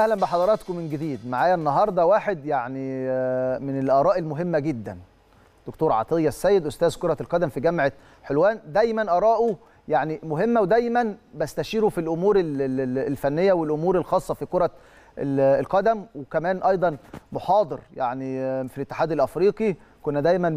اهلا بحضراتكم من جديد معايا النهارده واحد يعني آه، من الاراء المهمه جدا دكتور عطيه السيد استاذ كره القدم في جامعه حلوان دايما اراؤه يعني مهمه ودايما بستشيره في الامور الفنيه والامور الخاصه في كره القدم وكمان ايضا محاضر يعني آه، في الاتحاد الافريقي كنا دايما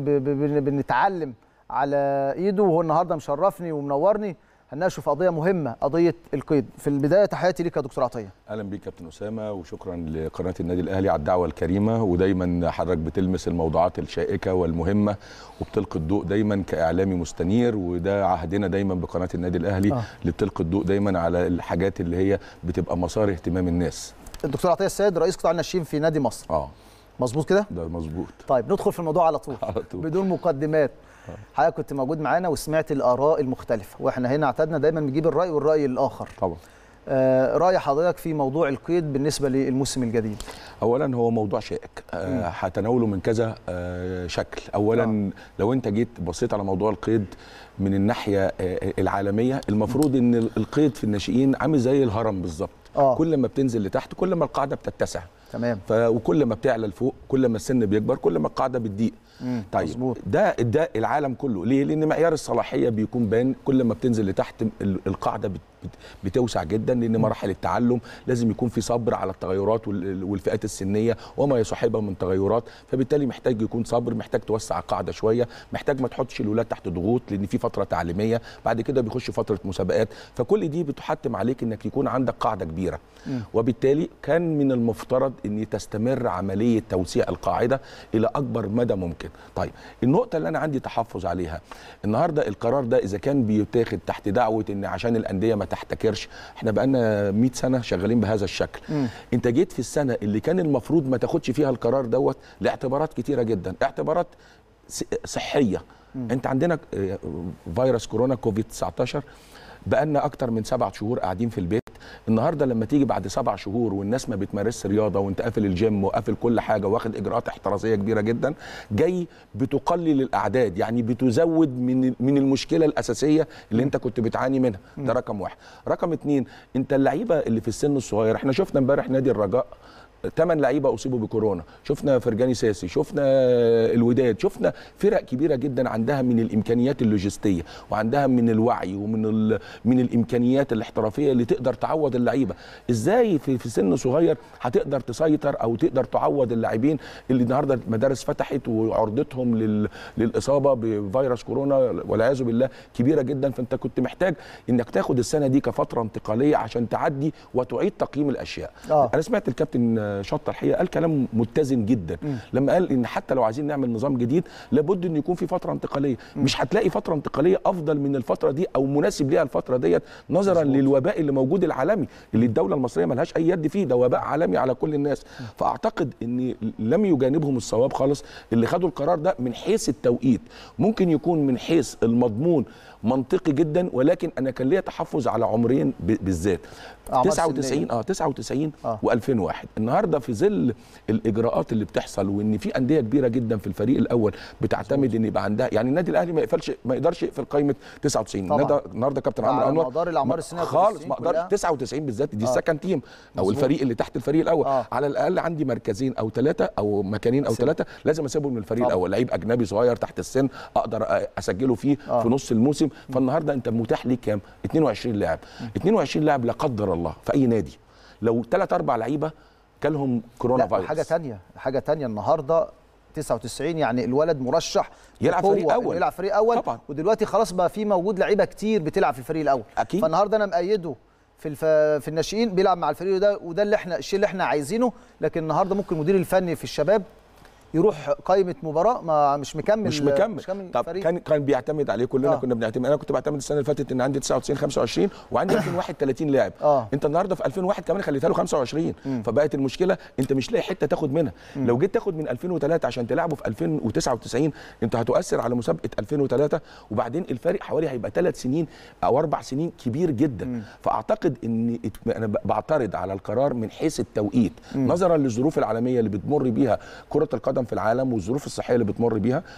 بنتعلم على ايده وهو النهارده مشرفني ومنورني هنناقشه في قضيه مهمه قضيه القيد في البدايه تحياتي ليك يا دكتور عطيه اهلا بيك كابتن اسامه وشكرا لقناه النادي الاهلي على الدعوه الكريمه ودايما حضرتك بتلمس الموضوعات الشائكه والمهمه وبتلقي الضوء دايما كاعلامي مستنير وده عهدنا دايما بقناه النادي الاهلي آه. اللي بتلقي الضوء دايما على الحاجات اللي هي بتبقى مسار اهتمام الناس الدكتور عطيه السيد رئيس قطاع الناشئين في نادي مصر اه مظبوط كده ده مظبوط طيب ندخل في الموضوع على طول على طول بدون مقدمات حضرتك كنت موجود معانا وسمعت الاراء المختلفه واحنا هنا اعتدنا دايما نجيب الراي والراي الاخر طبعا آه راي حضرتك في موضوع القيد بالنسبه للموسم الجديد اولا هو موضوع شائك آه، هتناوله آه من كذا آه شكل اولا آه. لو انت جيت بصيت على موضوع القيد من الناحيه آه, آه، العالميه المفروض ان القيد في الناشئين عامل زي الهرم بالظبط آه. كل ما بتنزل لتحت كل ما القاعده بتتسع تمام ف... وكل ما بتعلى لفوق كل ما السن بيكبر كل ما القاعده بتضيق طيب مزبوط. ده ده العالم كله ليه لان معيار الصلاحيه بيكون بان كل ما بتنزل لتحت القاعده بتوسع جدا لان مراحل التعلم لازم يكون في صبر على التغيرات والفئات السنيه وما يصاحبها من تغيرات فبالتالي محتاج يكون صبر محتاج توسع القاعده شويه محتاج ما تحطش الاولاد تحت ضغوط لان في فتره تعليميه بعد كده بيخش فتره مسابقات فكل دي بتحتم عليك انك يكون عندك قاعده كبيره وبالتالي كان من المفترض ان تستمر عمليه توسيع القاعده الى اكبر مدى ممكن طيب النقطه اللي انا عندي تحفظ عليها النهارده القرار ده اذا كان بيتاخد تحت دعوه ان عشان الانديه ما تحتكرش احنا بقالنا 100 سنه شغالين بهذا الشكل م. انت جيت في السنه اللي كان المفروض ما تاخدش فيها القرار دوت لاعتبارات كتيره جدا اعتبارات صحيه م. انت عندنا آه، فيروس كورونا كوفيد 19 بقالنا اكتر من سبعة شهور قاعدين في البيت النهارده لما تيجي بعد سبع شهور والناس ما بتمارسش رياضه وانت قافل الجيم وقافل كل حاجه واخد اجراءات احترازيه كبيره جدا جاي بتقلل الاعداد يعني بتزود من من المشكله الاساسيه اللي انت كنت بتعاني منها ده رقم واحد رقم اتنين انت اللعيبه اللي في السن الصغير احنا شفنا امبارح نادي الرجاء ثمان لعيبه اصيبوا بكورونا شفنا فرجاني ساسي شفنا الوداد شفنا فرق كبيره جدا عندها من الامكانيات اللوجستيه وعندها من الوعي ومن ال... من الامكانيات الاحترافيه اللي تقدر تعوض اللعيبه ازاي في, في سن صغير هتقدر تسيطر او تقدر تعوض اللاعبين اللي النهارده المدارس فتحت وعرضتهم لل... للاصابه بفيروس كورونا والعياذ بالله كبيره جدا فانت كنت محتاج انك تاخد السنه دي كفتره انتقاليه عشان تعدي وتعيد تقييم الاشياء آه. انا سمعت الكابتن شطه الحقيقه قال كلام متزن جدا م. لما قال ان حتى لو عايزين نعمل نظام جديد لابد ان يكون في فتره انتقاليه م. مش هتلاقي فتره انتقاليه افضل من الفتره دي او مناسب ليها الفتره ديت نظرا مزبوط. للوباء اللي موجود العالمي اللي الدوله المصريه ملهاش اي يد فيه ده وباء عالمي على كل الناس م. فاعتقد ان لم يجانبهم الصواب خالص اللي خدوا القرار ده من حيث التوقيت ممكن يكون من حيث المضمون منطقي جدا ولكن انا كان ليا تحفظ على عمرين بالذات 99 اه 99 و2001 آه. النهارده النهارده في ظل الاجراءات اللي بتحصل وان في انديه كبيره جدا في الفريق الاول بتعتمد ان يبقى عندها يعني النادي الاهلي ما يقفلش ما يقدرش يقفل قائمه 99 النهارده كابتن عمرو انور مقدار الاعمار السنيه خالص مقدار 99 بالذات دي آه. السكند تيم او مزبوط. الفريق اللي تحت الفريق الاول آه. على الاقل عندي مركزين او ثلاثه او مكانين او ثلاثه لازم اسيبهم الفريق الاول لعيب اجنبي صغير تحت السن اقدر اسجله فيه آه. في نص الموسم فالنهارده انت متاح ليك كام 22 لاعب 22 لاعب لا قدر الله في اي نادي لو ثلاث اربع لعيبه جالهم كورونا فيروس حاجه ثانيه حاجه ثانيه النهارده 99 يعني الولد مرشح يلعب فريق اول يلعب فريق اول طبعا. ودلوقتي خلاص بقى في موجود لعيبه كتير بتلعب في الفريق الاول أكيد. فالنهارده انا مأيده في الف... في الناشئين بيلعب مع الفريق ده وده اللي احنا الشيء اللي احنا عايزينه لكن النهارده ممكن المدير الفني في الشباب يروح قائمه مباراه ما مش مكمل مش مكمل, مش مكمل طب فريق. كان كان بيعتمد عليه كلنا آه. كنا بنعتمد انا كنت بعتمد السنه اللي فاتت ان عندي 99 25 وعندي 2031 لاعب آه. انت النهارده في 2001 كمان خليتها له 25 م. فبقت المشكله انت مش لاقي حته تاخد منها م. لو جيت تاخد من 2003 عشان تلعبه في 2099 انت هتؤثر على مسابقه 2003 وبعدين الفرق حوالي هيبقى ثلاث سنين او اربع سنين كبير جدا م. فاعتقد ان انا بعترض على القرار من حيث التوقيت م. نظرا للظروف العالميه اللي بتمر بيها كره القدم في العالم والظروف الصحيه اللي بتمر بيها